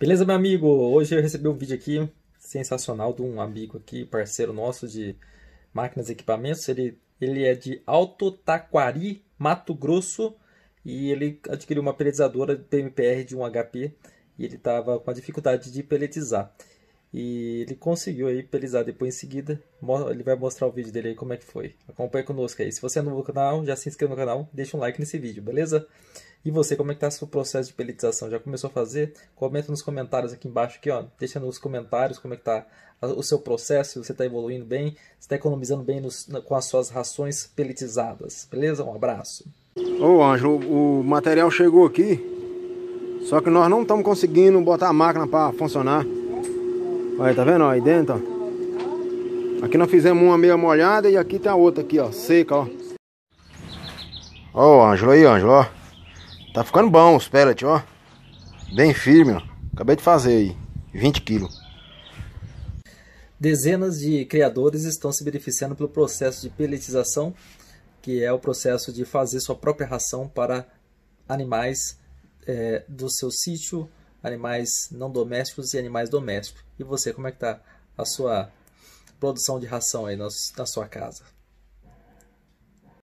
Beleza, meu amigo? Hoje eu recebi um vídeo aqui sensacional de um amigo aqui, parceiro nosso de máquinas e equipamentos. Ele, ele é de Alto Taquari, Mato Grosso, e ele adquiriu uma peletizadora PMPR de 1 HP e ele estava com a dificuldade de peletizar. E ele conseguiu aí pelizar depois em seguida. Ele vai mostrar o vídeo dele aí como é que foi. Acompanha conosco aí. Se você é novo no canal, já se inscreva no canal, deixa um like nesse vídeo, beleza? E você, como é que tá seu processo de peletização? Já começou a fazer? Comenta nos comentários aqui embaixo aqui, ó. Deixa nos comentários como é que tá o seu processo, se você está evoluindo bem, se está economizando bem nos, com as suas rações peletizadas, beleza? Um abraço. Ô Ângelo, o material chegou aqui, só que nós não estamos conseguindo botar a máquina para funcionar. Olha, tá vendo? Ó, aí dentro, ó. Aqui nós fizemos uma meia molhada e aqui tem a outra aqui, ó, seca, ó. Ó o Ângelo aí, Ângelo, ó. Tá ficando bom os pellets, ó. Bem firme, ó. Acabei de fazer aí, 20 quilos. Dezenas de criadores estão se beneficiando pelo processo de pelletização, que é o processo de fazer sua própria ração para animais é, do seu sítio animais não domésticos e animais domésticos. E você, como é que está a sua produção de ração aí na sua casa?